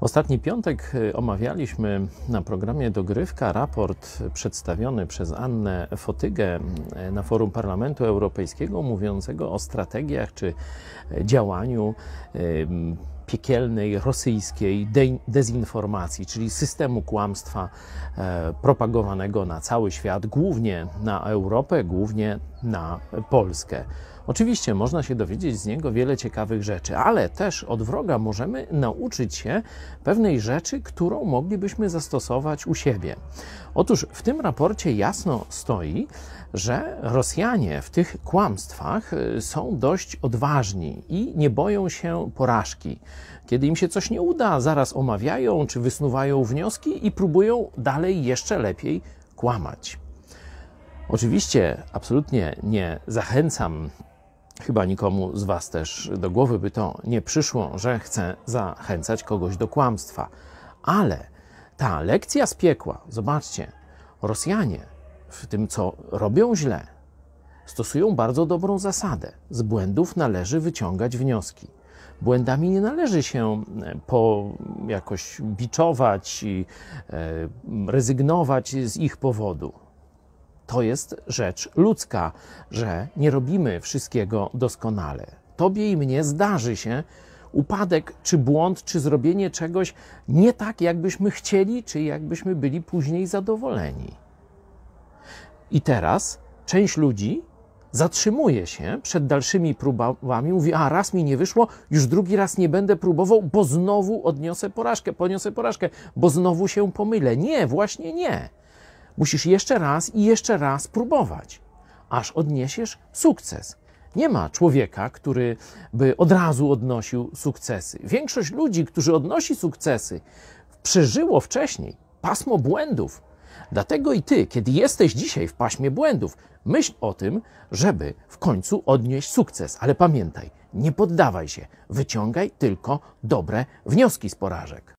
Ostatni piątek y, omawialiśmy na programie Dogrywka raport przedstawiony przez Annę Fotygę y, na forum Parlamentu Europejskiego, mówiącego o strategiach czy y, działaniu piekielnej rosyjskiej de- dezinformacji, czyli systemu kłamstwa e, propagowanego na cały świat, głównie na Europę, głównie na Polskę. Oczywiście można się dowiedzieć z niego wiele ciekawych rzeczy, ale też od wroga możemy nauczyć się pewnej rzeczy, którą moglibyśmy zastosować u siebie. Otóż w tym raporcie jasno stoi, że Rosjanie w tych kłamstwach y, są dość odważni i nie boją się porażki. Kiedy im się coś nie uda, zaraz omawiają czy wysnuwają wnioski i próbują dalej jeszcze lepiej kłamać. Oczywiście absolutnie nie zachęcam Chyba nikomu z Was też do głowy by to nie przyszło, że chcę zachęcać kogoś do kłamstwa. Ale ta lekcja z piekła, zobaczcie, Rosjanie w tym, co robią źle, stosują bardzo dobrą zasadę. Z błędów należy wyciągać wnioski. Błędami nie należy się e, po jakoś biczować i e, rezygnować z ich powodu to jest rzecz ludzka, że nie robimy wszystkiego doskonale. Tobie i mnie zdarzy się upadek, czy błąd, czy zrobienie czegoś nie tak, jakbyśmy chcieli, czy jakbyśmy byli później zadowoleni. I teraz część ludzi zatrzymuje się przed dalszymi próbami, mówi: A raz mi nie wyszło, już drugi raz nie będę próbował, bo znowu odniosę porażkę, poniosę porażkę, bo znowu się pomylę. Nie, właśnie nie. Musisz jeszcze raz i jeszcze raz próbować, aż odniesiesz sukces. Nie ma człowieka, który by od razu odnosił sukcesy. Większość ludzi, którzy odnosi sukcesy, przeżyło wcześniej pasmo błędów. Dlatego i ty, kiedy jesteś dzisiaj w paśmie błędów, myśl o tym, żeby w końcu odnieść sukces. Ale pamiętaj, nie poddawaj się, wyciągaj tylko dobre wnioski z porażek.